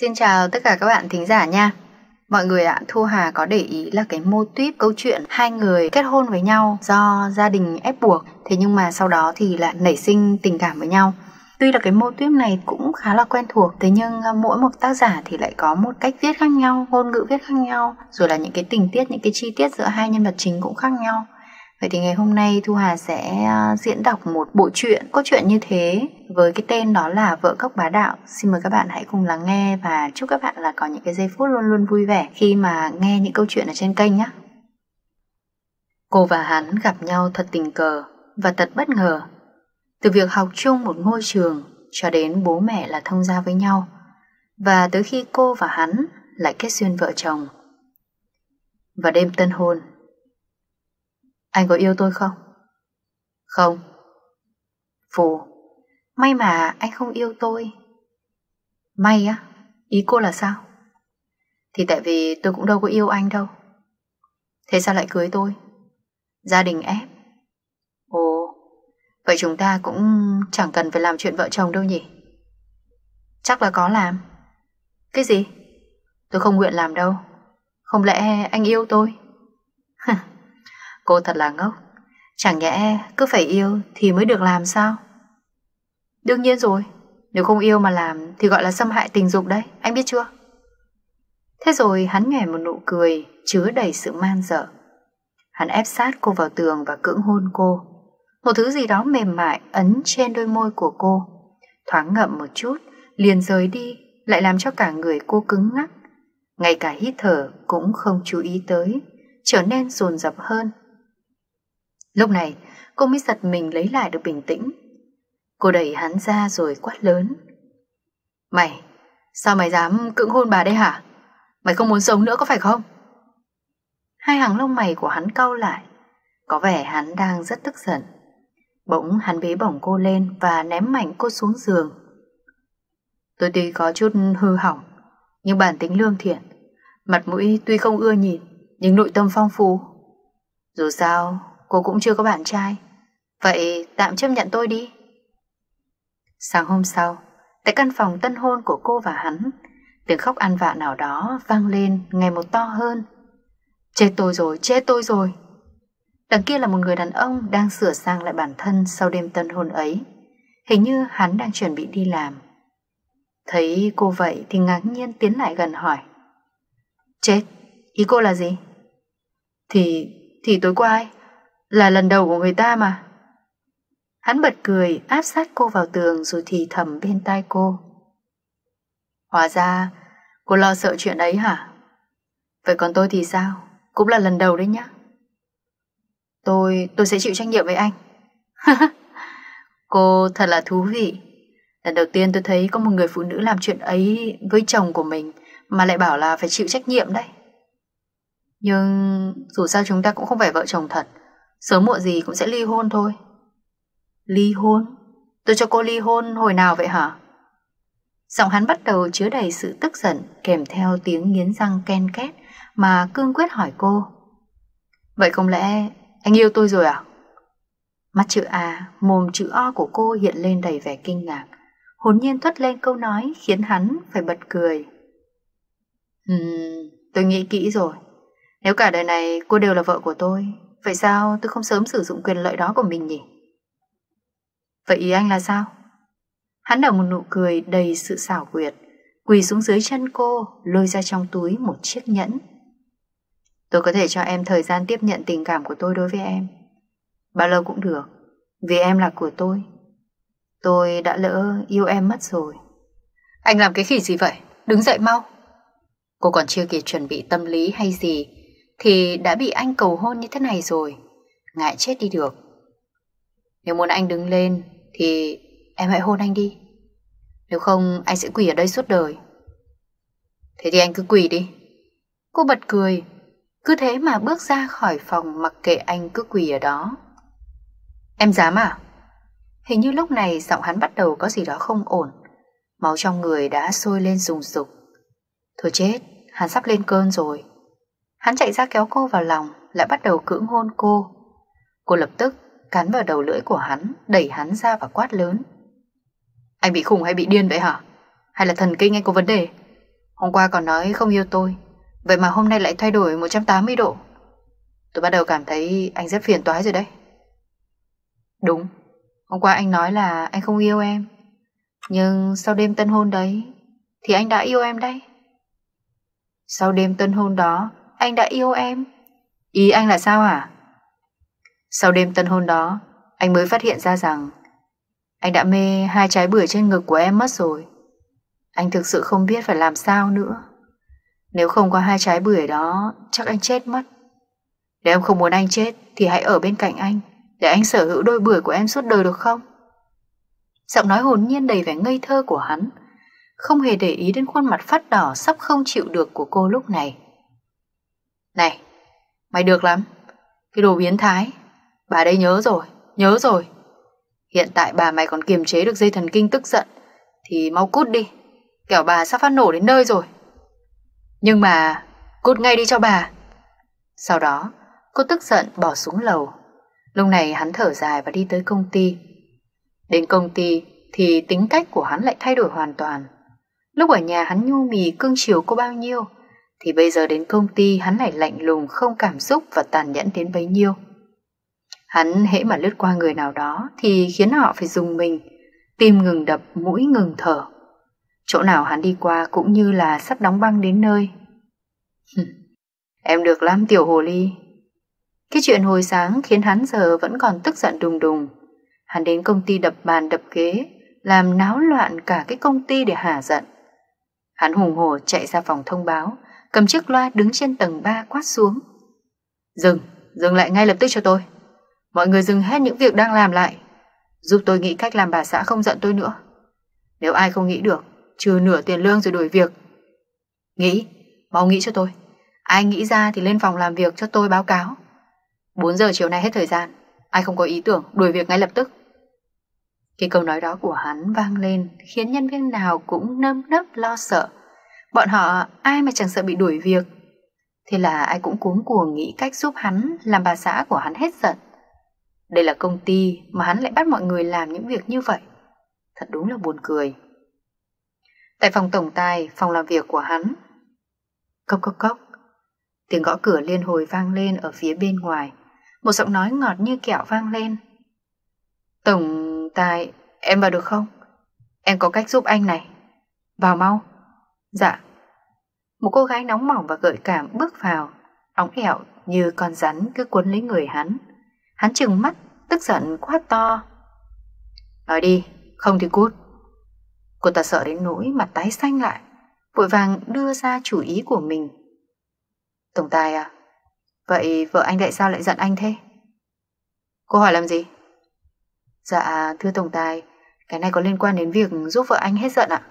Xin chào tất cả các bạn thính giả nha. Mọi người ạ, Thu Hà có để ý là cái mô típ câu chuyện hai người kết hôn với nhau do gia đình ép buộc, thế nhưng mà sau đó thì lại nảy sinh tình cảm với nhau. Tuy là cái mô típ này cũng khá là quen thuộc, thế nhưng à, mỗi một tác giả thì lại có một cách viết khác nhau, ngôn ngữ viết khác nhau, rồi là những cái tình tiết, những cái chi tiết giữa hai nhân vật chính cũng khác nhau. Vậy thì ngày hôm nay Thu Hà sẽ ờ, diễn đọc một bộ truyện, câu chuyện như thế với cái tên đó là Vợ Cốc Bá Đạo. Xin mời các bạn hãy cùng lắng nghe và chúc các bạn là có những cái giây phút luôn luôn vui vẻ khi mà nghe những câu chuyện ở trên kênh nhé. Cô và hắn gặp nhau thật tình cờ và thật bất ngờ. Từ việc học chung một ngôi trường cho đến bố mẹ là thông gia với nhau và tới khi cô và hắn lại kết duyên vợ chồng. Và đêm tân hôn, anh có yêu tôi không? Không Phù May mà anh không yêu tôi May á? Ý cô là sao? Thì tại vì tôi cũng đâu có yêu anh đâu Thế sao lại cưới tôi? Gia đình ép Ồ Vậy chúng ta cũng chẳng cần phải làm chuyện vợ chồng đâu nhỉ Chắc là có làm Cái gì? Tôi không nguyện làm đâu Không lẽ anh yêu tôi? Hừm Cô thật là ngốc Chẳng nhẽ cứ phải yêu thì mới được làm sao Đương nhiên rồi Nếu không yêu mà làm thì gọi là xâm hại tình dục đấy Anh biết chưa Thế rồi hắn nhòe một nụ cười Chứa đầy sự man dở Hắn ép sát cô vào tường và cưỡng hôn cô Một thứ gì đó mềm mại Ấn trên đôi môi của cô Thoáng ngậm một chút Liền rời đi Lại làm cho cả người cô cứng ngắc Ngay cả hít thở cũng không chú ý tới Trở nên rồn rập hơn Lúc này, cô mới giật mình lấy lại được bình tĩnh. Cô đẩy hắn ra rồi quát lớn. Mày, sao mày dám cưỡng hôn bà đây hả? Mày không muốn sống nữa có phải không? Hai hàng lông mày của hắn cau lại. Có vẻ hắn đang rất tức giận. Bỗng hắn bế bổng cô lên và ném mạnh cô xuống giường. Tôi tuy có chút hư hỏng, nhưng bản tính lương thiện. Mặt mũi tuy không ưa nhìn, nhưng nội tâm phong phú. Dù sao, cô cũng chưa có bạn trai Vậy tạm chấp nhận tôi đi Sáng hôm sau Tại căn phòng tân hôn của cô và hắn Tiếng khóc ăn vạ nào đó vang lên ngày một to hơn Chết tôi rồi, chết tôi rồi Đằng kia là một người đàn ông đang sửa sang lại bản thân sau đêm tân hôn ấy Hình như hắn đang chuẩn bị đi làm Thấy cô vậy thì ngạc nhiên tiến lại gần hỏi Chết, ý cô là gì? Thì, thì tối qua ai? Là lần đầu của người ta mà. Hắn bật cười áp sát cô vào tường rồi thì thầm bên tai cô. Hóa ra, cô lo sợ chuyện ấy hả? Vậy còn tôi thì sao? Cũng là lần đầu đấy nhá. Tôi, tôi sẽ chịu trách nhiệm với anh. cô thật là thú vị. Lần đầu tiên tôi thấy có một người phụ nữ làm chuyện ấy với chồng của mình mà lại bảo là phải chịu trách nhiệm đấy. Nhưng dù sao chúng ta cũng không phải vợ chồng thật. Sớm muộn gì cũng sẽ ly hôn thôi Ly hôn? Tôi cho cô ly hôn hồi nào vậy hả? Giọng hắn bắt đầu chứa đầy sự tức giận kèm theo tiếng nghiến răng ken két mà cương quyết hỏi cô. Vậy không lẽ anh yêu tôi rồi à? Mắt chữ A, mồm chữ O của cô hiện lên đầy vẻ kinh ngạc. Hồn nhiên thoát lên câu nói khiến hắn phải bật cười. Ừm, tôi nghĩ kỹ rồi. Nếu cả đời này cô đều là vợ của tôi Vậy sao tôi không sớm sử dụng quyền lợi đó của mình nhỉ? Vậy ý anh là sao? Hắn nở một nụ cười đầy sự xảo quyệt, quỳ xuống dưới chân cô, lôi ra trong túi một chiếc nhẫn. Tôi có thể cho em thời gian tiếp nhận tình cảm của tôi đối với em. Bao lâu cũng được, vì em là của tôi. Tôi đã lỡ yêu em mất rồi. Anh làm cái khỉ gì vậy? Đứng dậy mau. Cô còn chưa kịp chuẩn bị tâm lý hay gì thì đã bị anh cầu hôn như thế này rồi. Ngại chết đi được. Nếu muốn anh đứng lên thì em hãy hôn anh đi. Nếu không anh sẽ quỳ ở đây suốt đời. Thế thì anh cứ quỳ đi. Cô bật cười, cứ thế mà bước ra khỏi phòng mặc kệ anh cứ quỳ ở đó. Em dám à? Hình như lúc này giọng hắn bắt đầu có gì đó không ổn. Máu trong người đã sôi lên rùng rục. Thôi chết, hắn sắp lên cơn rồi. Hắn chạy ra kéo cô vào lòng, lại bắt đầu cưỡng hôn cô. Cô lập tức cắn vào đầu lưỡi của hắn, đẩy hắn ra và quát lớn. Anh bị khủng hay bị điên vậy hả? Hay là thần kinh anh có vấn đề? Hôm qua còn nói không yêu tôi, vậy mà hôm nay lại thay đổi 180 độ. Tôi bắt đầu cảm thấy anh rất phiền toái rồi đấy. Đúng, hôm qua anh nói là anh không yêu em. Nhưng sau đêm tân hôn đấy, thì anh đã yêu em đấy. Sau đêm tân hôn đó, anh đã yêu em. Ý anh là sao hả? Sau đêm tân hôn đó, anh mới phát hiện ra rằng anh đã mê hai trái bưởi trên ngực của em mất rồi. Anh thực sự không biết phải làm sao nữa. Nếu không có hai trái bưởi đó, chắc anh chết mất. Nếu em không muốn anh chết, thì hãy ở bên cạnh anh, để anh sở hữu đôi bưởi của em suốt đời được không? Giọng nói hồn nhiên đầy vẻ ngây thơ của hắn, không hề để ý đến khuôn mặt phát đỏ sắp không chịu được của cô lúc này. Này, mày được lắm. Cái đồ biến thái. Bà đây nhớ rồi, nhớ rồi. Hiện tại bà mày còn kiềm chế được dây thần kinh tức giận thì mau cút đi. Kẻo bà sắp phát nổ đến nơi rồi. Nhưng mà cút ngay đi cho bà. Sau đó, cô tức giận bỏ xuống lầu. Lúc này hắn thở dài và đi tới công ty. Đến công ty thì tính cách của hắn lại thay đổi hoàn toàn. Lúc ở nhà hắn nhu mì cưng chiều cô bao nhiêu thì bây giờ đến công ty hắn lại lạnh lùng, không cảm xúc và tàn nhẫn đến bấy nhiêu. Hắn hễ mà lướt qua người nào đó thì khiến họ phải dùng mình, tim ngừng đập, mũi ngừng thở. Chỗ nào hắn đi qua cũng như là sắp đóng băng đến nơi. em được lắm tiểu hồ ly. Cái chuyện hồi sáng khiến hắn giờ vẫn còn tức giận đùng đùng. Hắn đến công ty đập bàn đập ghế, làm náo loạn cả cái công ty để hả giận. Hắn hùng hổ chạy ra phòng thông báo, cầm chiếc loa đứng trên tầng 3 quát xuống. Dừng, dừng lại ngay lập tức cho tôi. Mọi người dừng hết những việc đang làm lại, giúp tôi nghĩ cách làm bà xã không giận tôi nữa. Nếu ai không nghĩ được, trừ nửa tiền lương rồi đuổi việc. Nghĩ, mau nghĩ cho tôi. Ai nghĩ ra thì lên phòng làm việc cho tôi báo cáo. 4 giờ chiều nay hết thời gian, ai không có ý tưởng đuổi việc ngay lập tức. cái câu nói đó của hắn vang lên khiến nhân viên nào cũng nâm nấp lo sợ. Bọn họ ai mà chẳng sợ bị đuổi việc Thế là ai cũng cuống cuồng nghĩ cách giúp hắn Làm bà xã của hắn hết giận Đây là công ty mà hắn lại bắt mọi người làm những việc như vậy Thật đúng là buồn cười Tại phòng tổng tài, phòng làm việc của hắn Cốc cốc cốc Tiếng gõ cửa liên hồi vang lên ở phía bên ngoài Một giọng nói ngọt như kẹo vang lên Tổng tài, em vào được không? Em có cách giúp anh này Vào mau Dạ. Một cô gái nóng mỏng và gợi cảm bước vào, óng ẹo như con rắn cứ cuốn lấy người hắn. Hắn trừng mắt, tức giận quá to. Nói đi, không thì cút. Cô ta sợ đến nỗi mặt tái xanh lại, vội vàng đưa ra chủ ý của mình. Tổng tài à, vậy vợ anh tại sao lại giận anh thế? Cô hỏi làm gì? Dạ, thưa Tổng tài, cái này có liên quan đến việc giúp vợ anh hết giận ạ. À?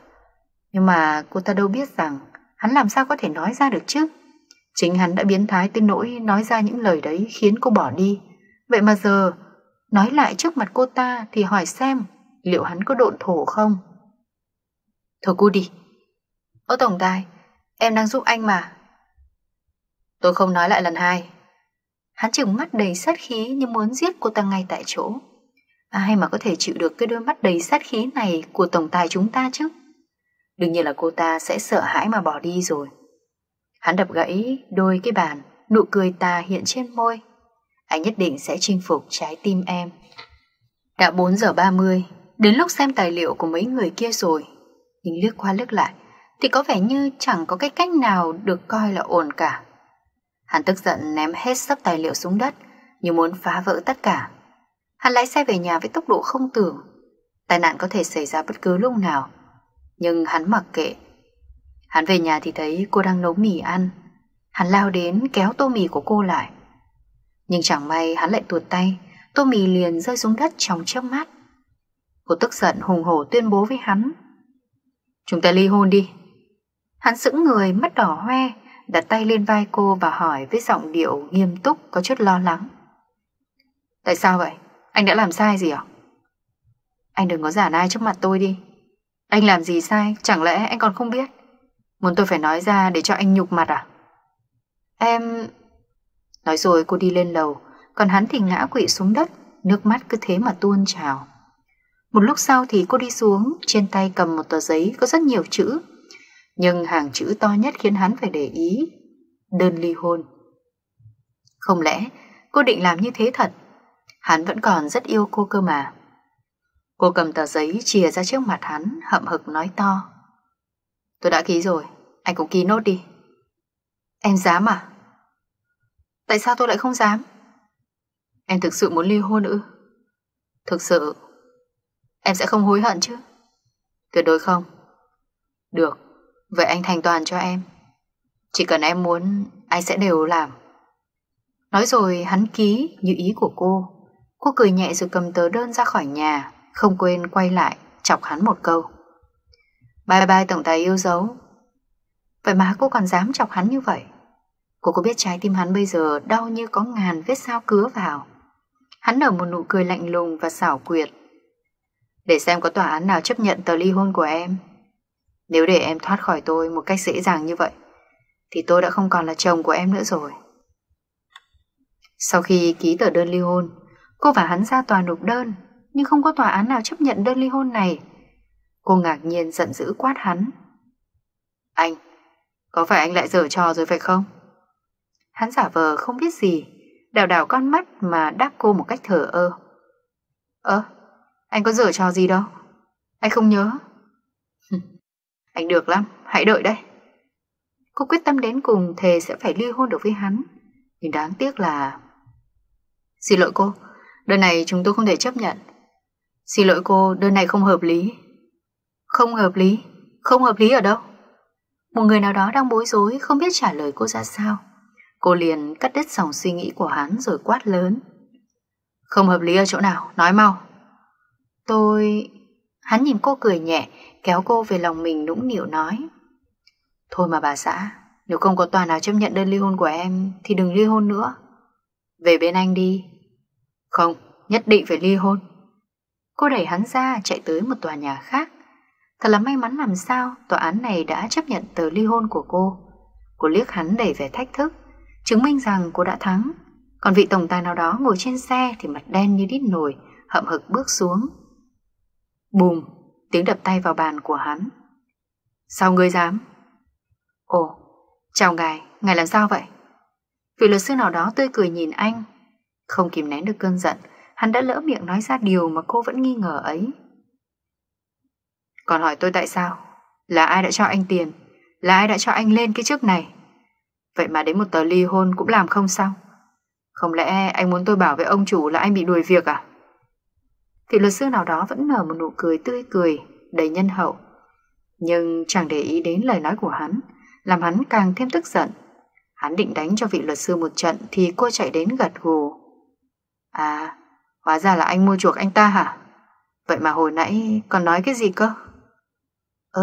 Nhưng mà cô ta đâu biết rằng hắn làm sao có thể nói ra được chứ. Chính hắn đã biến thái tới nỗi nói ra những lời đấy khiến cô bỏ đi. Vậy mà giờ nói lại trước mặt cô ta thì hỏi xem liệu hắn có độn thổ không. Thôi cô đi. Ô tổng tài, em đang giúp anh mà. Tôi không nói lại lần hai. Hắn chừng mắt đầy sát khí như muốn giết cô ta ngay tại chỗ. À, Ai mà có thể chịu được cái đôi mắt đầy sát khí này của tổng tài chúng ta chứ? Đương nhiên là cô ta sẽ sợ hãi mà bỏ đi rồi Hắn đập gãy đôi cái bàn Nụ cười ta hiện trên môi Anh nhất định sẽ chinh phục trái tim em Đã 4 giờ 30 Đến lúc xem tài liệu của mấy người kia rồi Nhưng lướt qua lướt lại Thì có vẻ như chẳng có cái cách nào Được coi là ổn cả Hắn tức giận ném hết sắp tài liệu xuống đất Như muốn phá vỡ tất cả Hắn lái xe về nhà với tốc độ không tưởng Tai nạn có thể xảy ra bất cứ lúc nào nhưng hắn mặc kệ Hắn về nhà thì thấy cô đang nấu mì ăn Hắn lao đến kéo tô mì của cô lại Nhưng chẳng may hắn lại tuột tay Tô mì liền rơi xuống đất trong chớp mắt Cô tức giận hùng hổ tuyên bố với hắn Chúng ta ly hôn đi Hắn sững người mắt đỏ hoe Đặt tay lên vai cô và hỏi với giọng điệu nghiêm túc có chút lo lắng Tại sao vậy? Anh đã làm sai gì à? Anh đừng có giả nai trước mặt tôi đi anh làm gì sai, chẳng lẽ anh còn không biết? Muốn tôi phải nói ra để cho anh nhục mặt à? Em... Nói rồi cô đi lên lầu, còn hắn thì ngã quỵ xuống đất, nước mắt cứ thế mà tuôn trào. Một lúc sau thì cô đi xuống, trên tay cầm một tờ giấy có rất nhiều chữ. Nhưng hàng chữ to nhất khiến hắn phải để ý. Đơn ly hôn. Không lẽ cô định làm như thế thật? Hắn vẫn còn rất yêu cô cơ mà. Cô cầm tờ giấy chìa ra trước mặt hắn, hậm hực nói to. Tôi đã ký rồi, anh cũng ký nốt đi. Em dám à? Tại sao tôi lại không dám? Em thực sự muốn ly hôn ư? Thực sự, em sẽ không hối hận chứ? Tuyệt đối không. Được, vậy anh thành toàn cho em. Chỉ cần em muốn, anh sẽ đều làm. Nói rồi hắn ký như ý của cô. Cô cười nhẹ rồi cầm tờ đơn ra khỏi nhà không quên quay lại chọc hắn một câu. Bye bye tổng tài yêu dấu. Vậy mà cô còn dám chọc hắn như vậy. Cô có biết trái tim hắn bây giờ đau như có ngàn vết sao cứa vào. Hắn nở một nụ cười lạnh lùng và xảo quyệt. Để xem có tòa án nào chấp nhận tờ ly hôn của em. Nếu để em thoát khỏi tôi một cách dễ dàng như vậy, thì tôi đã không còn là chồng của em nữa rồi. Sau khi ký tờ đơn ly hôn, cô và hắn ra tòa nộp đơn nhưng không có tòa án nào chấp nhận đơn ly hôn này. Cô ngạc nhiên giận dữ quát hắn. Anh, có phải anh lại dở trò rồi phải không? Hắn giả vờ không biết gì, đảo đảo con mắt mà đáp cô một cách thở ơ. Ơ, anh có dở trò gì đâu, anh không nhớ. anh được lắm, hãy đợi đây. Cô quyết tâm đến cùng thề sẽ phải ly hôn được với hắn, nhưng đáng tiếc là... Xin lỗi cô, đơn này chúng tôi không thể chấp nhận. Xin lỗi cô, đơn này không hợp lý. Không hợp lý? Không hợp lý ở đâu? Một người nào đó đang bối rối không biết trả lời cô ra sao. Cô liền cắt đứt dòng suy nghĩ của hắn rồi quát lớn. Không hợp lý ở chỗ nào, nói mau. Tôi... Hắn nhìn cô cười nhẹ, kéo cô về lòng mình nũng nịu nói. Thôi mà bà xã, nếu không có tòa nào chấp nhận đơn ly hôn của em thì đừng ly hôn nữa. Về bên anh đi. Không, nhất định phải ly hôn. Cô đẩy hắn ra chạy tới một tòa nhà khác Thật là may mắn làm sao tòa án này đã chấp nhận tờ ly hôn của cô Cô liếc hắn đẩy về thách thức Chứng minh rằng cô đã thắng Còn vị tổng tài nào đó ngồi trên xe thì mặt đen như đít nồi Hậm hực bước xuống Bùm, tiếng đập tay vào bàn của hắn Sao ngươi dám? Ồ, chào ngài, ngài làm sao vậy? Vị luật sư nào đó tươi cười nhìn anh Không kìm nén được cơn giận hắn đã lỡ miệng nói ra điều mà cô vẫn nghi ngờ ấy. Còn hỏi tôi tại sao? Là ai đã cho anh tiền? Là ai đã cho anh lên cái chức này? Vậy mà đến một tờ ly hôn cũng làm không sao? Không lẽ anh muốn tôi bảo với ông chủ là anh bị đuổi việc à? Thì luật sư nào đó vẫn nở một nụ cười tươi cười, đầy nhân hậu. Nhưng chẳng để ý đến lời nói của hắn, làm hắn càng thêm tức giận. Hắn định đánh cho vị luật sư một trận thì cô chạy đến gật gù. À, Hóa ra là anh mua chuộc anh ta hả? Vậy mà hồi nãy còn nói cái gì cơ? Ơ,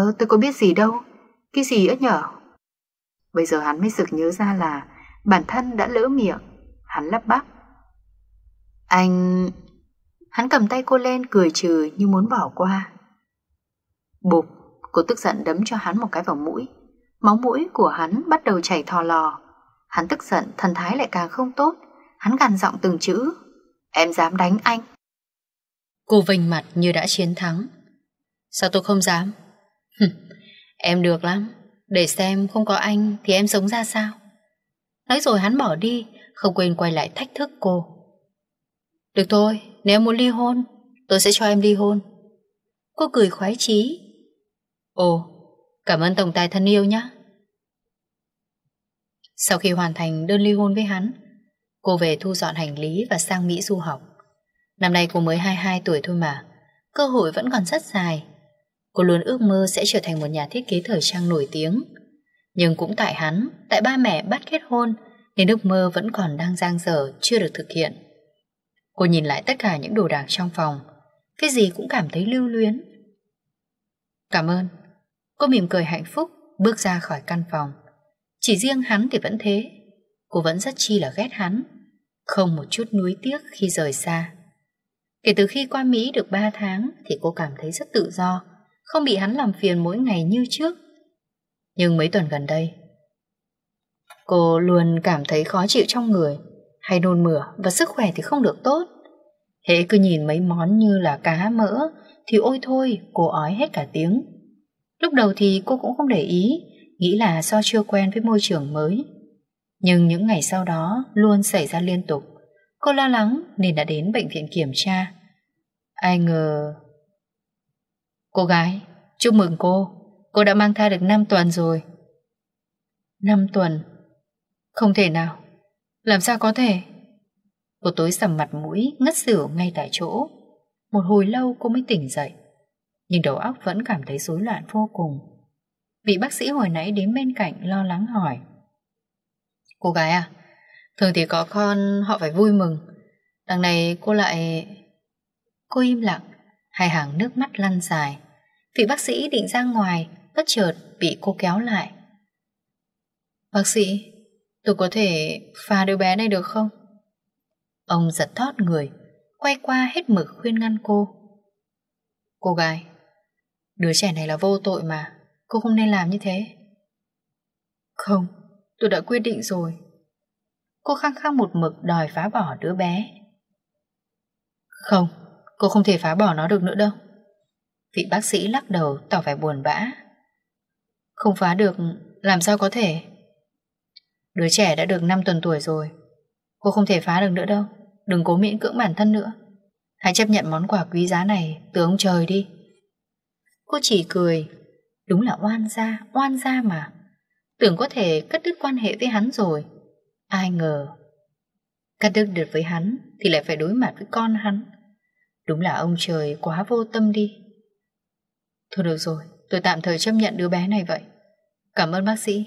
ờ, tôi có biết gì đâu. Cái gì ấy nhở? Bây giờ hắn mới sực nhớ ra là bản thân đã lỡ miệng. Hắn lắp bắp. Anh... Hắn cầm tay cô lên cười trừ như muốn bỏ qua. Bụp, cô tức giận đấm cho hắn một cái vào mũi. Máu mũi của hắn bắt đầu chảy thò lò. Hắn tức giận, thần thái lại càng không tốt. Hắn gằn giọng từng chữ Em dám đánh anh. Cô vinh mặt như đã chiến thắng. Sao tôi không dám? em được lắm. Để xem không có anh thì em sống ra sao. Nói rồi hắn bỏ đi, không quên quay lại thách thức cô. Được thôi, nếu muốn ly hôn, tôi sẽ cho em ly hôn. Cô cười khoái chí. Ồ, cảm ơn tổng tài thân yêu nhé. Sau khi hoàn thành đơn ly hôn với hắn, Cô về thu dọn hành lý và sang Mỹ du học. Năm nay cô mới 22 tuổi thôi mà, cơ hội vẫn còn rất dài. Cô luôn ước mơ sẽ trở thành một nhà thiết kế thời trang nổi tiếng. Nhưng cũng tại hắn, tại ba mẹ bắt kết hôn, nên ước mơ vẫn còn đang giang dở, chưa được thực hiện. Cô nhìn lại tất cả những đồ đạc trong phòng, cái gì cũng cảm thấy lưu luyến. Cảm ơn. Cô mỉm cười hạnh phúc, bước ra khỏi căn phòng. Chỉ riêng hắn thì vẫn thế, cô vẫn rất chi là ghét hắn không một chút nuối tiếc khi rời xa. Kể từ khi qua Mỹ được 3 tháng thì cô cảm thấy rất tự do, không bị hắn làm phiền mỗi ngày như trước. Nhưng mấy tuần gần đây, cô luôn cảm thấy khó chịu trong người, hay nôn mửa và sức khỏe thì không được tốt. Hễ cứ nhìn mấy món như là cá mỡ thì ôi thôi, cô ói hết cả tiếng. Lúc đầu thì cô cũng không để ý, nghĩ là do chưa quen với môi trường mới. Nhưng những ngày sau đó luôn xảy ra liên tục. Cô lo lắng nên đã đến bệnh viện kiểm tra. Ai ngờ... Cô gái, chúc mừng cô. Cô đã mang thai được 5 tuần rồi. 5 tuần? Không thể nào. Làm sao có thể? Cô tối sầm mặt mũi, ngất xỉu ngay tại chỗ. Một hồi lâu cô mới tỉnh dậy. Nhưng đầu óc vẫn cảm thấy rối loạn vô cùng. Vị bác sĩ hồi nãy đến bên cạnh lo lắng hỏi. Cô gái à Thường thì có con họ phải vui mừng Đằng này cô lại Cô im lặng Hai hàng nước mắt lăn dài Vị bác sĩ định ra ngoài Bất chợt bị cô kéo lại Bác sĩ Tôi có thể pha đứa bé này được không Ông giật thót người Quay qua hết mực khuyên ngăn cô Cô gái Đứa trẻ này là vô tội mà Cô không nên làm như thế Không Tôi đã quyết định rồi. Cô khăng khăng một mực đòi phá bỏ đứa bé. Không, cô không thể phá bỏ nó được nữa đâu. Vị bác sĩ lắc đầu tỏ vẻ buồn bã. Không phá được, làm sao có thể? Đứa trẻ đã được 5 tuần tuổi rồi. Cô không thể phá được nữa đâu. Đừng cố miễn cưỡng bản thân nữa. Hãy chấp nhận món quà quý giá này từ ông trời đi. Cô chỉ cười. Đúng là oan gia, oan gia mà. Tưởng có thể cắt đứt quan hệ với hắn rồi Ai ngờ Cắt đứt được với hắn Thì lại phải đối mặt với con hắn Đúng là ông trời quá vô tâm đi Thôi được rồi Tôi tạm thời chấp nhận đứa bé này vậy Cảm ơn bác sĩ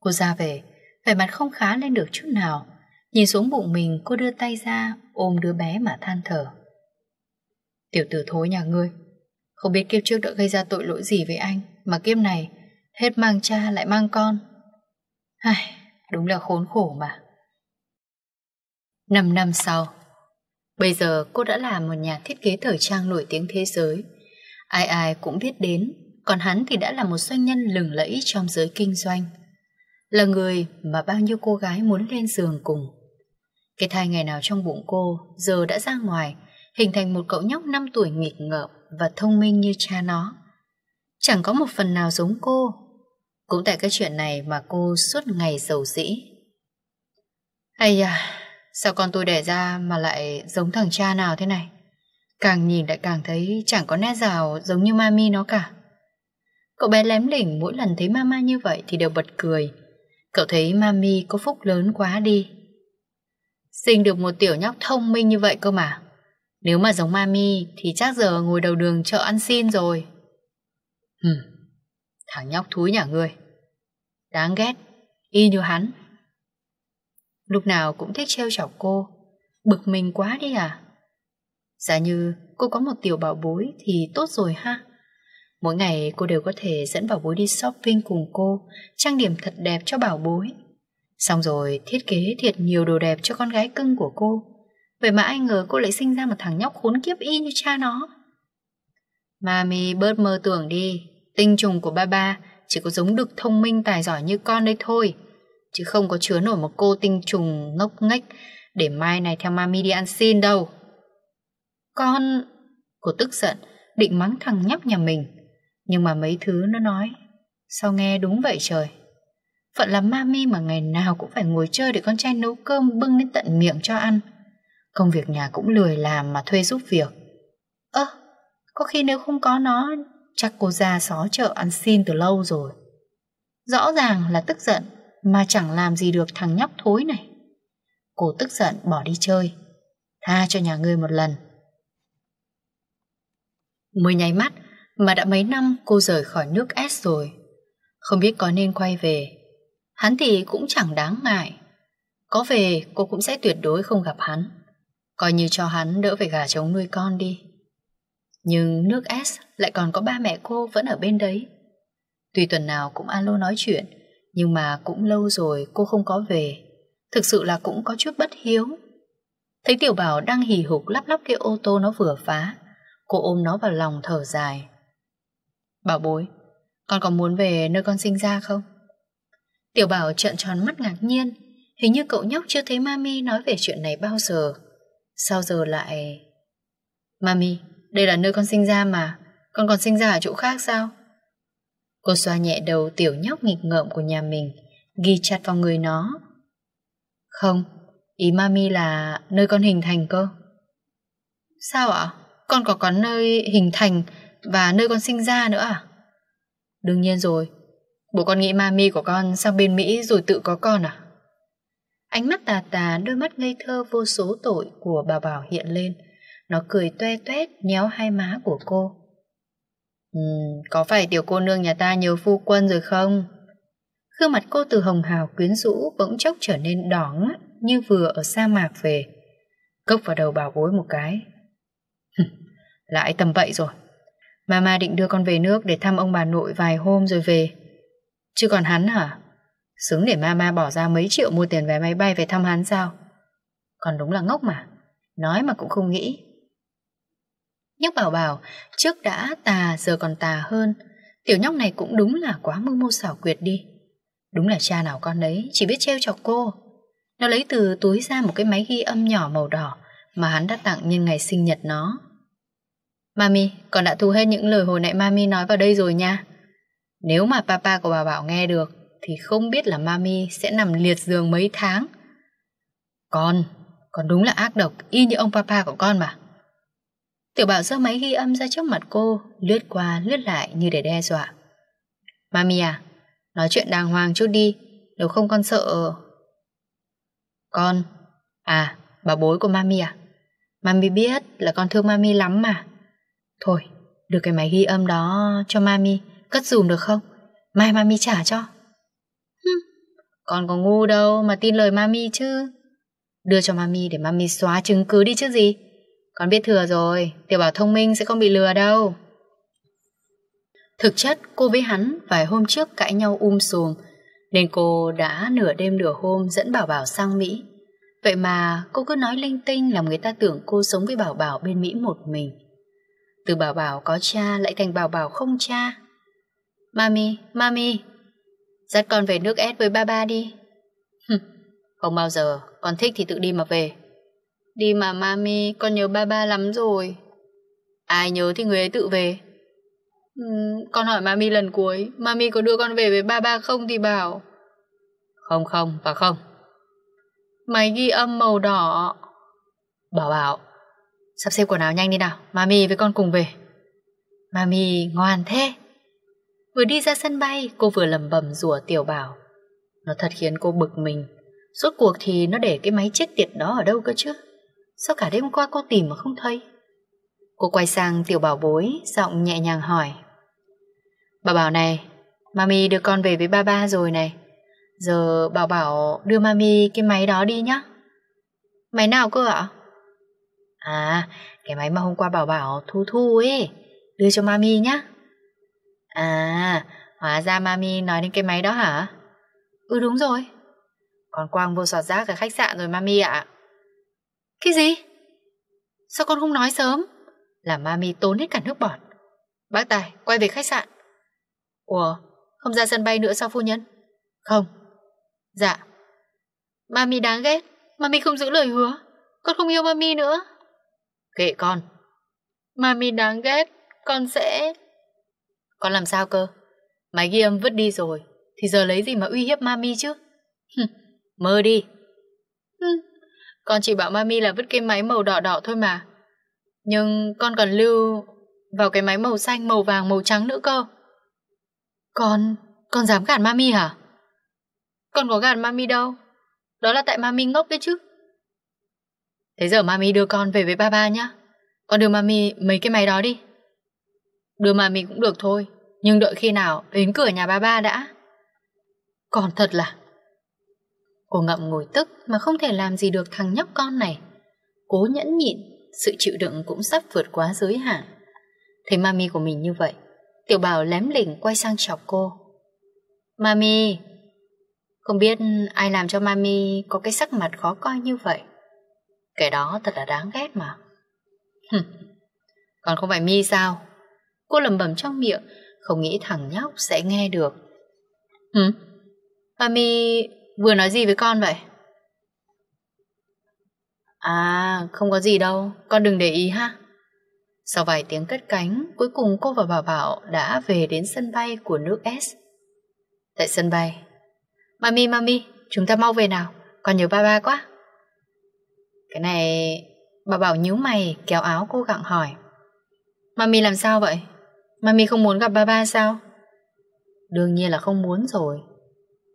Cô ra về Vẻ mặt không khá lên được chút nào Nhìn xuống bụng mình cô đưa tay ra Ôm đứa bé mà than thở Tiểu tử thối nhà ngươi Không biết kiếp trước đã gây ra tội lỗi gì với anh Mà kiếp này Hết mang cha lại mang con Ai, Đúng là khốn khổ mà Năm năm sau Bây giờ cô đã là một nhà thiết kế thời trang nổi tiếng thế giới Ai ai cũng biết đến Còn hắn thì đã là một doanh nhân lừng lẫy trong giới kinh doanh Là người mà bao nhiêu cô gái muốn lên giường cùng Cái thai ngày nào trong bụng cô Giờ đã ra ngoài Hình thành một cậu nhóc 5 tuổi nghịch ngợm Và thông minh như cha nó Chẳng có một phần nào giống cô cũng tại cái chuyện này mà cô suốt ngày giàu dĩ. Ây à, sao con tôi đẻ ra mà lại giống thằng cha nào thế này? Càng nhìn lại càng thấy chẳng có nét rào giống như mami nó cả. Cậu bé lém lỉnh mỗi lần thấy mama như vậy thì đều bật cười. Cậu thấy mami có phúc lớn quá đi. Sinh được một tiểu nhóc thông minh như vậy cơ mà. Nếu mà giống mami thì chắc giờ ngồi đầu đường chợ ăn xin rồi. Hừm, thằng nhóc thúi nhà người. Đáng ghét, y như hắn. Lúc nào cũng thích trêu chọc cô, bực mình quá đi à. Giả như cô có một tiểu bảo bối thì tốt rồi ha. Mỗi ngày cô đều có thể dẫn bảo bối đi shopping cùng cô, trang điểm thật đẹp cho bảo bối. Xong rồi thiết kế thiệt nhiều đồ đẹp cho con gái cưng của cô. Vậy mà ai ngờ cô lại sinh ra một thằng nhóc khốn kiếp y như cha nó. Mami bớt mơ tưởng đi, tinh trùng của ba ba chỉ có giống được thông minh tài giỏi như con đây thôi. Chứ không có chứa nổi một cô tinh trùng ngốc nghếch để mai này theo mami đi ăn xin đâu. Con... Cô tức giận, định mắng thằng nhóc nhà mình. Nhưng mà mấy thứ nó nói, sao nghe đúng vậy trời. Phận là mami mà ngày nào cũng phải ngồi chơi để con trai nấu cơm bưng đến tận miệng cho ăn. Công việc nhà cũng lười làm mà thuê giúp việc. Ơ, à, có khi nếu không có nó Chắc cô ra xó chợ ăn xin từ lâu rồi Rõ ràng là tức giận Mà chẳng làm gì được thằng nhóc thối này Cô tức giận bỏ đi chơi Tha cho nhà ngươi một lần Mới nháy mắt Mà đã mấy năm cô rời khỏi nước S rồi Không biết có nên quay về Hắn thì cũng chẳng đáng ngại Có về cô cũng sẽ tuyệt đối không gặp hắn Coi như cho hắn đỡ phải gà trống nuôi con đi nhưng nước S lại còn có ba mẹ cô vẫn ở bên đấy. Tuy tuần nào cũng alo nói chuyện, nhưng mà cũng lâu rồi cô không có về. Thực sự là cũng có chút bất hiếu. Thấy Tiểu Bảo đang hì hục lắp lắp cái ô tô nó vừa phá, cô ôm nó vào lòng thở dài. Bảo bối, con có muốn về nơi con sinh ra không? Tiểu Bảo trợn tròn mắt ngạc nhiên, hình như cậu nhóc chưa thấy Mami nói về chuyện này bao giờ. Sao giờ lại... Mami, đây là nơi con sinh ra mà Con còn sinh ra ở chỗ khác sao Cô xoa nhẹ đầu tiểu nhóc nghịch ngợm của nhà mình Ghi chặt vào người nó Không Ý mami là nơi con hình thành cơ Sao ạ Con có có nơi hình thành Và nơi con sinh ra nữa à Đương nhiên rồi Bố con nghĩ mami của con sang bên Mỹ rồi tự có con à Ánh mắt tà tà, đôi mắt ngây thơ vô số tội của bà Bảo hiện lên. Nó cười toe toét nhéo hai má của cô. Ừ, có phải tiểu cô nương nhà ta nhớ phu quân rồi không? Gương mặt cô từ hồng hào quyến rũ bỗng chốc trở nên đỏ ngắt như vừa ở sa mạc về. Cốc vào đầu bảo gối một cái. Lại tầm bậy rồi. Mama định đưa con về nước để thăm ông bà nội vài hôm rồi về. Chứ còn hắn hả? Xứng để mama bỏ ra mấy triệu mua tiền vé máy bay về thăm hắn sao? Còn đúng là ngốc mà. Nói mà cũng không nghĩ. Nhóc bảo bảo, trước đã tà giờ còn tà hơn. Tiểu nhóc này cũng đúng là quá mưu mô xảo quyệt đi. Đúng là cha nào con đấy, chỉ biết treo chọc cô. Nó lấy từ túi ra một cái máy ghi âm nhỏ màu đỏ mà hắn đã tặng nhân ngày sinh nhật nó. Mami, con đã thu hết những lời hồi nãy Mami nói vào đây rồi nha. Nếu mà papa của bà Bảo nghe được thì không biết là Mami sẽ nằm liệt giường mấy tháng. Con, con đúng là ác độc, y như ông papa của con mà. Tiểu bảo giơ máy ghi âm ra trước mặt cô, lướt qua lướt lại như để đe dọa. Mami à, nói chuyện đàng hoàng chút đi, nếu không con sợ... Con... À, bà bối của Mami à? Mami biết là con thương Mami lắm mà. Thôi, được cái máy ghi âm đó cho Mami, cất dùm được không? Mai Mami trả cho. Hừm, con có ngu đâu mà tin lời Mami chứ. Đưa cho Mami để Mami xóa chứng cứ đi chứ gì. Con biết thừa rồi, tiểu bảo thông minh sẽ không bị lừa đâu. Thực chất cô với hắn vài hôm trước cãi nhau um sùm nên cô đã nửa đêm nửa hôm dẫn Bảo Bảo sang Mỹ. Vậy mà cô cứ nói linh tinh làm người ta tưởng cô sống với Bảo Bảo bên Mỹ một mình. Từ Bảo Bảo có cha lại thành Bảo Bảo không cha. Mami, Mami, dắt con về nước S với ba ba đi. không bao giờ, con thích thì tự đi mà về. Đi mà mami, con nhớ ba ba lắm rồi. Ai nhớ thì người ấy tự về. Ừ, con hỏi mami lần cuối, mami có đưa con về với ba ba không thì bảo. Không không và không. Máy ghi âm màu đỏ. Bảo bảo, sắp xếp quần áo nhanh đi nào, mami với con cùng về. Mami ngoan thế. Vừa đi ra sân bay, cô vừa lầm bầm rủa tiểu bảo. Nó thật khiến cô bực mình. Suốt cuộc thì nó để cái máy chết tiệt đó ở đâu cơ chứ? Sao cả đêm qua cô tìm mà không thấy? Cô quay sang tiểu bảo bối, giọng nhẹ nhàng hỏi. Bảo bảo này, mami đưa con về với ba ba rồi này. Giờ bảo bảo đưa mami cái máy đó đi nhá. Máy nào cơ ạ? À, cái máy mà hôm qua bảo bảo thu thu ấy, đưa cho mami nhá. À, hóa ra mami nói đến cái máy đó hả? Ừ đúng rồi. Còn Quang vô sọt rác ở khách sạn rồi mami ạ. Cái gì? Sao con không nói sớm? Là mami tốn hết cả nước bọt. Bác Tài, quay về khách sạn. Ủa, không ra sân bay nữa sao phu nhân? Không. Dạ. Mami đáng ghét, mami không giữ lời hứa. Con không yêu mami nữa. Kệ con. Mami đáng ghét, con sẽ... Con làm sao cơ? Máy ghi âm vứt đi rồi, thì giờ lấy gì mà uy hiếp mami chứ? Hừ, mơ đi. Hừ. Con chỉ bảo mami là vứt cái máy màu đỏ đỏ thôi mà. Nhưng con còn lưu vào cái máy màu xanh, màu vàng, màu trắng nữa cơ. Con, con dám gạt mami hả? Con có gạt mami đâu. Đó là tại mami ngốc đấy chứ. Thế giờ mami đưa con về với ba ba nhá. Con đưa mami mấy cái máy đó đi. Đưa mami cũng được thôi. Nhưng đợi khi nào đến cửa nhà ba ba đã. Còn thật là Cô ngậm ngồi tức mà không thể làm gì được thằng nhóc con này. Cố nhẫn nhịn, sự chịu đựng cũng sắp vượt quá giới hạn. Thấy mami của mình như vậy, Tiểu Bảo lém lỉnh quay sang chọc cô. Mami, không biết ai làm cho mami có cái sắc mặt khó coi như vậy. kẻ đó thật là đáng ghét mà. còn không phải mi sao? Cô lầm bầm trong miệng, không nghĩ thằng nhóc sẽ nghe được. Hừm, mami Vừa nói gì với con vậy? À, không có gì đâu, con đừng để ý ha. Sau vài tiếng cất cánh, cuối cùng cô và bảo Bảo đã về đến sân bay của nước S. Tại sân bay, Mami, Mami, chúng ta mau về nào, con nhớ ba ba quá. Cái này, bà Bảo nhíu mày, kéo áo cô gặng hỏi. Mami làm sao vậy? Mami không muốn gặp ba ba sao? Đương nhiên là không muốn rồi.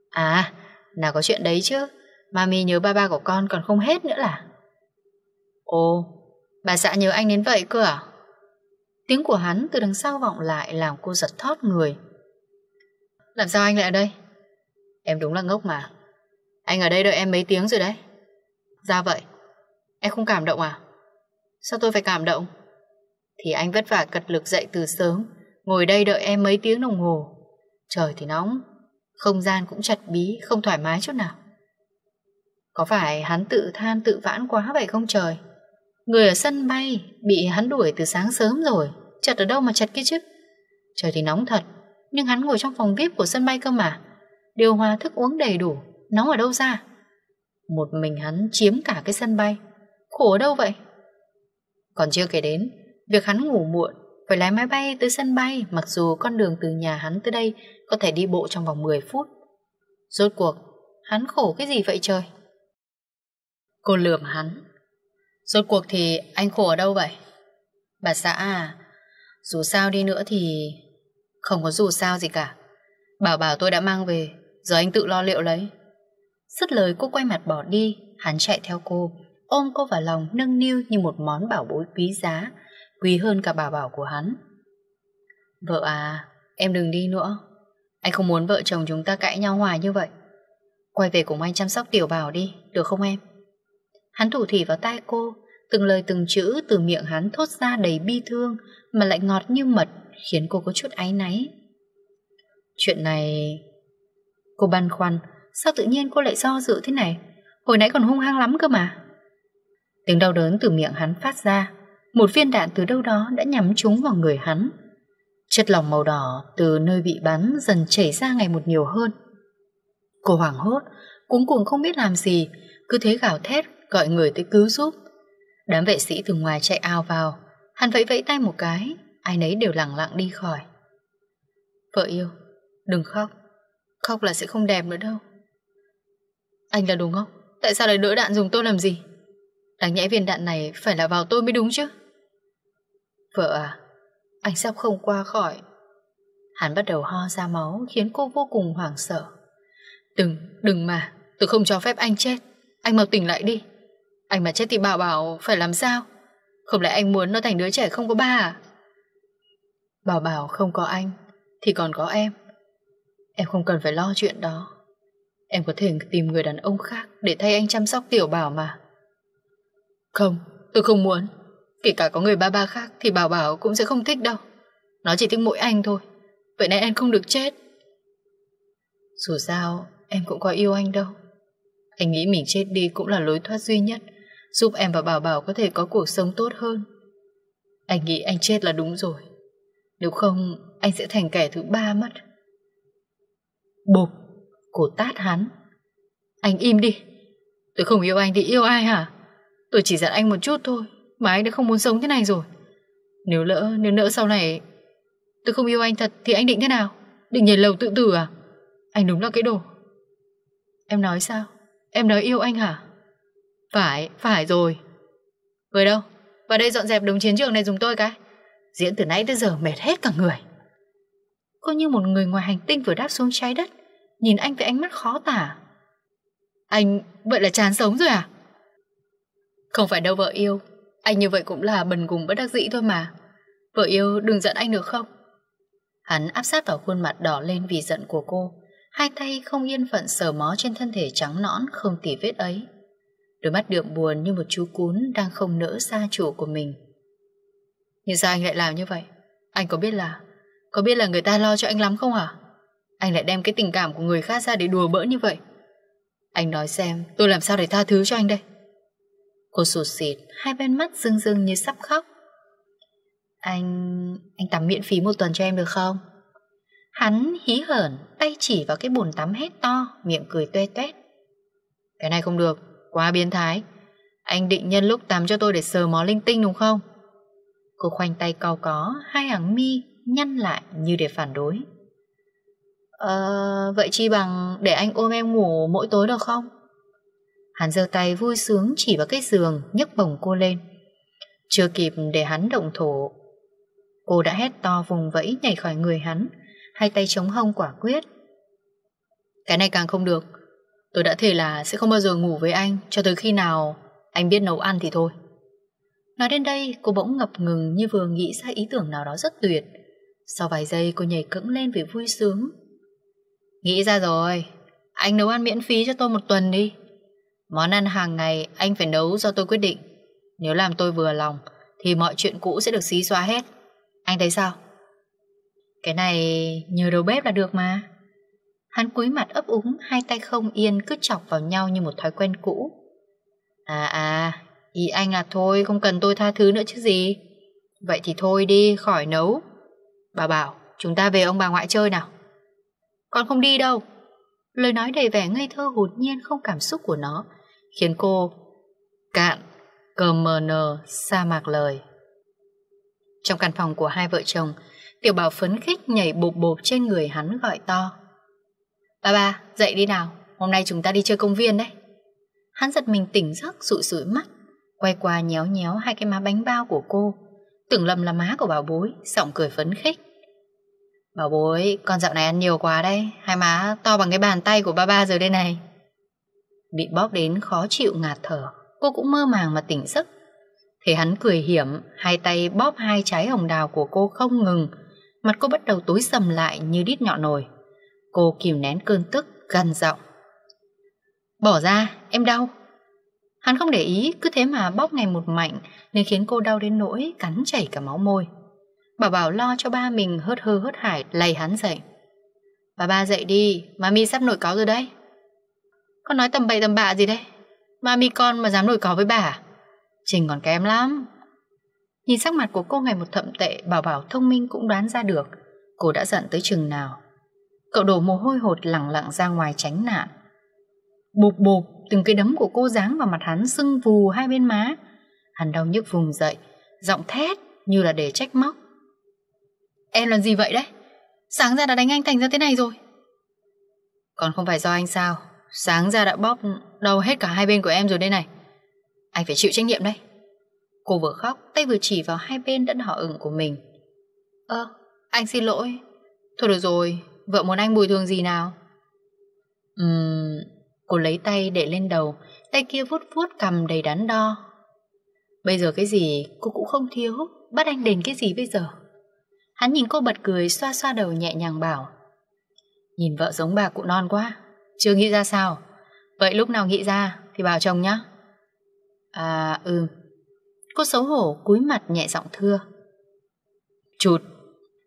À, nào có chuyện đấy chứ Mami nhớ ba ba của con còn không hết nữa là Ồ Bà xã nhớ anh đến vậy cơ à Tiếng của hắn từ đằng sau vọng lại Làm cô giật thót người Làm sao anh lại ở đây Em đúng là ngốc mà Anh ở đây đợi em mấy tiếng rồi đấy Ra vậy Em không cảm động à Sao tôi phải cảm động Thì anh vất vả cật lực dậy từ sớm Ngồi đây đợi em mấy tiếng đồng hồ Trời thì nóng không gian cũng chật bí, không thoải mái chút nào. Có phải hắn tự than tự vãn quá vậy không trời? Người ở sân bay bị hắn đuổi từ sáng sớm rồi, chật ở đâu mà chật kia chứ? Trời thì nóng thật, nhưng hắn ngồi trong phòng VIP của sân bay cơ mà. Điều hòa thức uống đầy đủ, nóng ở đâu ra? Một mình hắn chiếm cả cái sân bay, khổ ở đâu vậy? Còn chưa kể đến, việc hắn ngủ muộn phải lái máy bay tới sân bay mặc dù con đường từ nhà hắn tới đây có thể đi bộ trong vòng 10 phút. Rốt cuộc, hắn khổ cái gì vậy trời? Cô lườm hắn. Rốt cuộc thì anh khổ ở đâu vậy? Bà xã à, dù sao đi nữa thì... Không có dù sao gì cả. Bảo bảo tôi đã mang về, giờ anh tự lo liệu lấy. Sứt lời cô quay mặt bỏ đi, hắn chạy theo cô, ôm cô vào lòng nâng niu như một món bảo bối quý giá quý hơn cả bà bảo của hắn. Vợ à, em đừng đi nữa. Anh không muốn vợ chồng chúng ta cãi nhau hoài như vậy. Quay về cùng anh chăm sóc tiểu bảo đi, được không em? Hắn thủ thỉ vào tai cô, từng lời từng chữ từ miệng hắn thốt ra đầy bi thương mà lại ngọt như mật khiến cô có chút áy náy. Chuyện này... Cô băn khoăn, sao tự nhiên cô lại do dự thế này? Hồi nãy còn hung hăng lắm cơ mà. Tiếng đau đớn từ miệng hắn phát ra một viên đạn từ đâu đó đã nhắm trúng vào người hắn. Chất lỏng màu đỏ từ nơi bị bắn dần chảy ra ngày một nhiều hơn. Cô hoảng hốt, cuống cuồng không biết làm gì, cứ thế gào thét gọi người tới cứu giúp. Đám vệ sĩ từ ngoài chạy ao vào, hắn vẫy vẫy tay một cái, ai nấy đều lặng lặng đi khỏi. Vợ yêu, đừng khóc, khóc là sẽ không đẹp nữa đâu. Anh là đồ ngốc, tại sao lại đỡ đạn dùng tôi làm gì? Đáng nhẽ viên đạn này phải là vào tôi mới đúng chứ. Vợ à, anh sắp không qua khỏi. Hắn bắt đầu ho ra máu khiến cô vô cùng hoảng sợ. Đừng, đừng mà, tôi không cho phép anh chết. Anh mau tỉnh lại đi. Anh mà chết thì bảo bảo phải làm sao? Không lẽ anh muốn nó thành đứa trẻ không có ba à? Bảo bảo không có anh thì còn có em. Em không cần phải lo chuyện đó. Em có thể tìm người đàn ông khác để thay anh chăm sóc tiểu bảo mà. Không, tôi không muốn. Kể cả có người ba ba khác Thì Bảo Bảo cũng sẽ không thích đâu Nó chỉ thích mỗi anh thôi Vậy nên em không được chết Dù sao em cũng có yêu anh đâu Anh nghĩ mình chết đi cũng là lối thoát duy nhất Giúp em và Bảo Bảo có thể có cuộc sống tốt hơn Anh nghĩ anh chết là đúng rồi Nếu không anh sẽ thành kẻ thứ ba mất Bụp cổ tát hắn Anh im đi Tôi không yêu anh thì yêu ai hả Tôi chỉ dặn anh một chút thôi mà anh đã không muốn sống thế này rồi Nếu lỡ, nếu nỡ sau này Tôi không yêu anh thật thì anh định thế nào Định nhảy lầu tự tử à Anh đúng là cái đồ Em nói sao Em nói yêu anh hả Phải, phải rồi Người đâu Vào đây dọn dẹp đống chiến trường này dùng tôi cái Diễn từ nãy tới giờ mệt hết cả người Cô như một người ngoài hành tinh vừa đáp xuống trái đất Nhìn anh với ánh mắt khó tả Anh vậy là chán sống rồi à Không phải đâu vợ yêu anh như vậy cũng là bần cùng bất đắc dĩ thôi mà. Vợ yêu đừng giận anh được không? Hắn áp sát vào khuôn mặt đỏ lên vì giận của cô. Hai tay không yên phận sờ mó trên thân thể trắng nõn không tỉ vết ấy. Đôi mắt đượm buồn như một chú cún đang không nỡ xa chủ của mình. Nhưng sao anh lại làm như vậy? Anh có biết là... Có biết là người ta lo cho anh lắm không hả? Anh lại đem cái tình cảm của người khác ra để đùa bỡ như vậy. Anh nói xem tôi làm sao để tha thứ cho anh đây? Cô sụt sịt, hai bên mắt rưng rưng như sắp khóc. Anh... anh tắm miễn phí một tuần cho em được không? Hắn hí hởn, tay chỉ vào cái bồn tắm hết to, miệng cười tuê tuét. Cái này không được, quá biến thái. Anh định nhân lúc tắm cho tôi để sờ mó linh tinh đúng không? Cô khoanh tay cau có, hai hàng mi nhăn lại như để phản đối. Ờ, vậy chi bằng để anh ôm em ngủ mỗi tối được không? Hắn giơ tay vui sướng chỉ vào cái giường nhấc bồng cô lên. Chưa kịp để hắn động thổ, cô đã hét to vùng vẫy nhảy khỏi người hắn, hai tay chống hông quả quyết. Cái này càng không được, tôi đã thể là sẽ không bao giờ ngủ với anh cho tới khi nào anh biết nấu ăn thì thôi. Nói đến đây, cô bỗng ngập ngừng như vừa nghĩ ra ý tưởng nào đó rất tuyệt. Sau vài giây cô nhảy cẫng lên vì vui sướng. Nghĩ ra rồi, anh nấu ăn miễn phí cho tôi một tuần đi. Món ăn hàng ngày anh phải nấu do tôi quyết định. Nếu làm tôi vừa lòng thì mọi chuyện cũ sẽ được xí xóa hết. Anh thấy sao? Cái này nhờ đầu bếp là được mà. Hắn cúi mặt ấp úng, hai tay không yên cứ chọc vào nhau như một thói quen cũ. À à, ý anh là thôi, không cần tôi tha thứ nữa chứ gì. Vậy thì thôi đi, khỏi nấu. Bà bảo, chúng ta về ông bà ngoại chơi nào. Con không đi đâu. Lời nói đầy vẻ ngây thơ hồn nhiên không cảm xúc của nó khiến cô cạn cờ mờ nờ sa mạc lời. Trong căn phòng của hai vợ chồng, Tiểu Bảo phấn khích nhảy bộp bộp trên người hắn gọi to. Ba ba, dậy đi nào, hôm nay chúng ta đi chơi công viên đấy. Hắn giật mình tỉnh giấc sụi sụi mắt, quay qua nhéo nhéo hai cái má bánh bao của cô, tưởng lầm là má của bảo bối, giọng cười phấn khích. Bảo bối, con dạo này ăn nhiều quá đấy, hai má to bằng cái bàn tay của ba ba rồi đây này. Bị bóp đến khó chịu ngạt thở Cô cũng mơ màng mà tỉnh giấc Thấy hắn cười hiểm Hai tay bóp hai trái hồng đào của cô không ngừng Mặt cô bắt đầu tối sầm lại như đít nhọn nồi Cô kìm nén cơn tức gằn giọng Bỏ ra em đau Hắn không để ý cứ thế mà bóp ngày một mạnh Nên khiến cô đau đến nỗi cắn chảy cả máu môi Bảo bảo lo cho ba mình hớt hơ hớt hải lầy hắn dậy Bà ba dậy đi, mami sắp nổi cáo rồi đấy con nói tầm bậy tầm bạ gì đấy Mà mi con mà dám nổi có với bà à? Trình còn kém lắm Nhìn sắc mặt của cô ngày một thậm tệ Bảo bảo thông minh cũng đoán ra được Cô đã giận tới chừng nào Cậu đổ mồ hôi hột lẳng lặng ra ngoài tránh nạn Bụp bụp Từng cái đấm của cô giáng vào mặt hắn sưng vù hai bên má Hắn đau nhức vùng dậy Giọng thét như là để trách móc Em làm gì vậy đấy Sáng ra đã đánh anh thành ra thế này rồi Còn không phải do anh sao Sáng ra đã bóp đau hết cả hai bên của em rồi đây này Anh phải chịu trách nhiệm đây Cô vừa khóc tay vừa chỉ vào hai bên đẫn đỏ ửng của mình Ơ anh xin lỗi Thôi được rồi Vợ muốn anh bồi thường gì nào Ừm Cô lấy tay để lên đầu Tay kia vuốt vuốt cầm đầy đắn đo Bây giờ cái gì cô cũng không thiếu Bắt anh đền cái gì bây giờ Hắn nhìn cô bật cười xoa xoa đầu nhẹ nhàng bảo Nhìn vợ giống bà cụ non quá chưa nghĩ ra sao Vậy lúc nào nghĩ ra thì bảo chồng nhá À ừ Cô xấu hổ cúi mặt nhẹ giọng thưa Chụt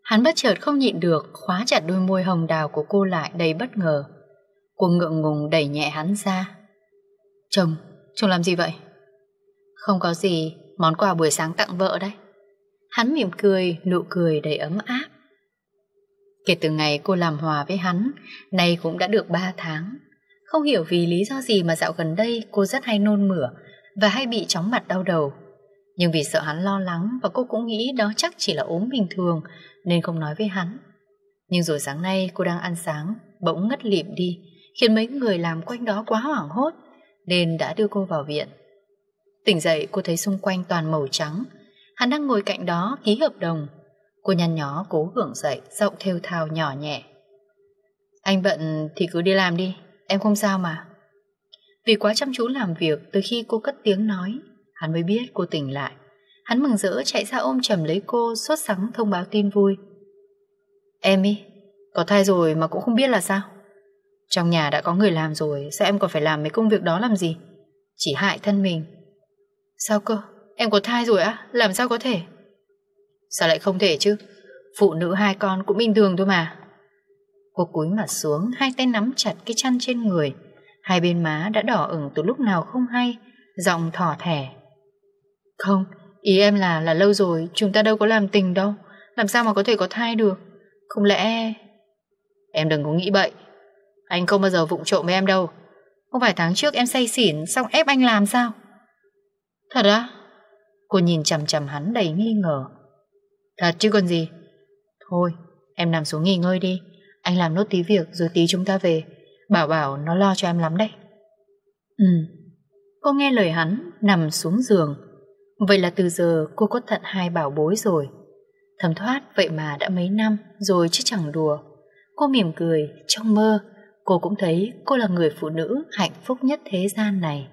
Hắn bất chợt không nhịn được Khóa chặt đôi môi hồng đào của cô lại đầy bất ngờ Cô ngượng ngùng đẩy nhẹ hắn ra Chồng Chồng làm gì vậy Không có gì Món quà buổi sáng tặng vợ đấy Hắn mỉm cười, nụ cười đầy ấm áp Kể từ ngày cô làm hòa với hắn, nay cũng đã được 3 tháng. Không hiểu vì lý do gì mà dạo gần đây cô rất hay nôn mửa và hay bị chóng mặt đau đầu. Nhưng vì sợ hắn lo lắng và cô cũng nghĩ đó chắc chỉ là ốm bình thường nên không nói với hắn. Nhưng rồi sáng nay cô đang ăn sáng, bỗng ngất lịm đi, khiến mấy người làm quanh đó quá hoảng hốt nên đã đưa cô vào viện. Tỉnh dậy cô thấy xung quanh toàn màu trắng, hắn đang ngồi cạnh đó ký hợp đồng Cô nhăn nhó cố gượng dậy, giọng thêu thào nhỏ nhẹ. Anh bận thì cứ đi làm đi, em không sao mà. Vì quá chăm chú làm việc, từ khi cô cất tiếng nói, hắn mới biết cô tỉnh lại. Hắn mừng rỡ chạy ra ôm chầm lấy cô, sốt sắng thông báo tin vui. Em ý, có thai rồi mà cũng không biết là sao. Trong nhà đã có người làm rồi, sao em còn phải làm mấy công việc đó làm gì? Chỉ hại thân mình. Sao cơ? Em có thai rồi á? Làm sao có thể? Sao lại không thể chứ? Phụ nữ hai con cũng bình thường thôi mà. Cô cúi mặt xuống, hai tay nắm chặt cái chăn trên người. Hai bên má đã đỏ ửng từ lúc nào không hay, giọng thỏ thẻ. Không, ý em là là lâu rồi, chúng ta đâu có làm tình đâu. Làm sao mà có thể có thai được? Không lẽ... Em đừng có nghĩ bậy. Anh không bao giờ vụng trộm với em đâu. Không phải tháng trước em say xỉn xong ép anh làm sao? Thật á? Cô nhìn chằm chằm hắn đầy nghi ngờ. Thật chứ còn gì Thôi em nằm xuống nghỉ ngơi đi Anh làm nốt tí việc rồi tí chúng ta về Bảo bảo nó lo cho em lắm đấy Ừ Cô nghe lời hắn nằm xuống giường Vậy là từ giờ cô có thận hai bảo bối rồi Thầm thoát vậy mà đã mấy năm Rồi chứ chẳng đùa Cô mỉm cười trong mơ Cô cũng thấy cô là người phụ nữ hạnh phúc nhất thế gian này